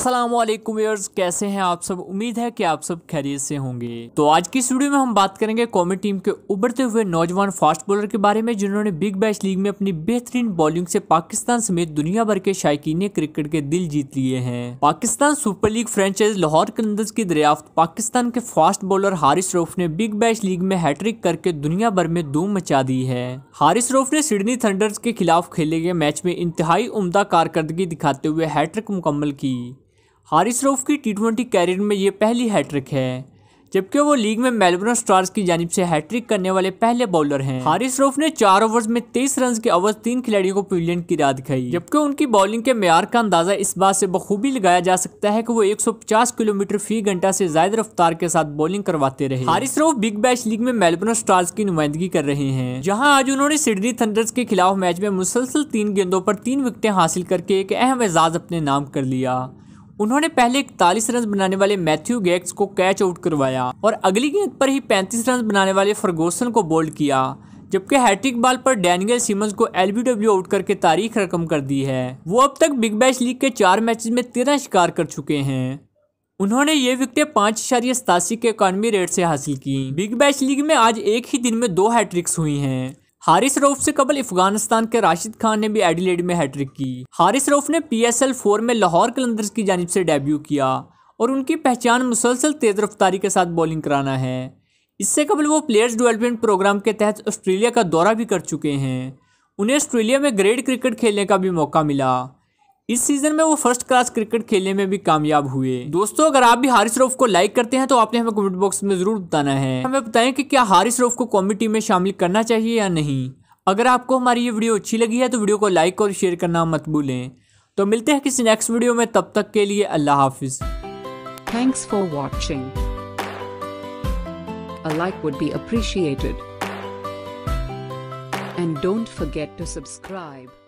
Aslam viewers कैसे हैं आप सब उम्मीद है कि आप सब खैरियत से होंगे तो आज की इस वीडियो में हम बात करेंगे कॉमी टीम के उभरते हुए नौजवान फास्ट बॉलर के बारे में जिन्होंने बिग बैश लीग में अपनी बेहतरीन बॉलिंग से पाकिस्तान समेत दुनिया भर के शायकीन क्रिकेट के दिल जीत लिए हैं Pakistan Super League franchise Lahore Qalandars की दरियाफ्त पाकिस्तान के फास्ट बॉलर हारिस रोफ ने बिग बैश लीग में हैट्रिक करके दुनिया भर में धूम मचा दी है हारिस रोफ ने सिडनी थंडर्स के खिलाफ खेले गए मैच में इंतहाई उमदा कारकर्दगी दिखाते हुए हैट्रिक मुकम्मल की हारिस रऊफ़ की टी ट्वेंटी कैरियर में ये पहली हैट्रिक है जबकि वो लीग में मेलबर्न स्टार्स की जानब से हैट्रिक करने वाले पहले बॉलर हैं हारिस रऊफ ने चार ओवर्स में तेईस रन के अवज तीन खिलाड़ियों को पीलियन की राह दिखाई जबकि उनकी बॉलिंग के मैार का अंदाजा इस बात से बखूबी लगाया जा सकता है कि वो 150 किलोमीटर फी घंटा से ज्यादा रफ्तार के साथ बॉलिंग करवाते रहे Haris Rauf Big Bash League में मेलबर्न स्टार्स की नुमाइंदगी कर रहे हैं जहाँ आज उन्होंने सिडनी थंडर्स के खिलाफ मैच में मुसलसल तीन गेंदों पर तीन विकटें हासिल करके एक अहम एजाज अपने नाम कर लिया उन्होंने पहले इकतालीस रन बनाने वाले मैथ्यू गेक्स को कैच आउट करवाया और अगली गेंद पर ही पैंतीस रन बनाने वाले फर्गोसन को बोल्ड किया जबकि हैट्रिक बॉल पर डैनियल सिमंस को एलबीडब्ल्यू आउट करके तारीख रकम कर दी है वो अब तक बिग बैश लीग के चार मैचेस में तेरह शिकार कर चुके हैं उन्होंने ये विकटें पाँच इशारिया सतासी के इकानवी रेट से हासिल की बिग बैश लीग में आज एक ही दिन में दो हैट्रिक्स हुई हैं हारिस रोफ़ से कबल अफगानिस्तान के राशिद खान ने भी एडिलेड में हैट्रिक की हारिस रोफ़ ने पी एस एल फोर में लाहौर कलंदर्स की जानब से डेब्यू किया और उनकी पहचान मुसलसल तेज़ रफ्तारी के साथ बॉलिंग कराना है इससे कबल वो प्लेयर्स डेवलपमेंट प्रोग्राम के तहत ऑस्ट्रेलिया का दौरा भी कर चुके हैं उन्हें ऑस्ट्रेलिया में ग्रेड क्रिकेट खेलने का भी मौका मिला इस सीजन में वो फर्स्ट क्लास क्रिकेट खेलने में भी कामयाब हुए दोस्तों अगर आप भी हारिस रोफ को लाइक करते हैं तो आपने हमें कमेंट बॉक्स में जरूर बताना है हमें बताएं कि क्या हारिस रोफ को कॉमेडी में शामिल करना चाहिए या नहीं अगर आपको हमारी ये वीडियो अच्छी लगी है तो वीडियो को लाइक और शेयर करना मत भूलें तो मिलते हैं किसी नेक्स्ट वीडियो में तब तक के लिए अल्लाह हाफिज thanks for watching like would be appreciated and don't forget to subscribe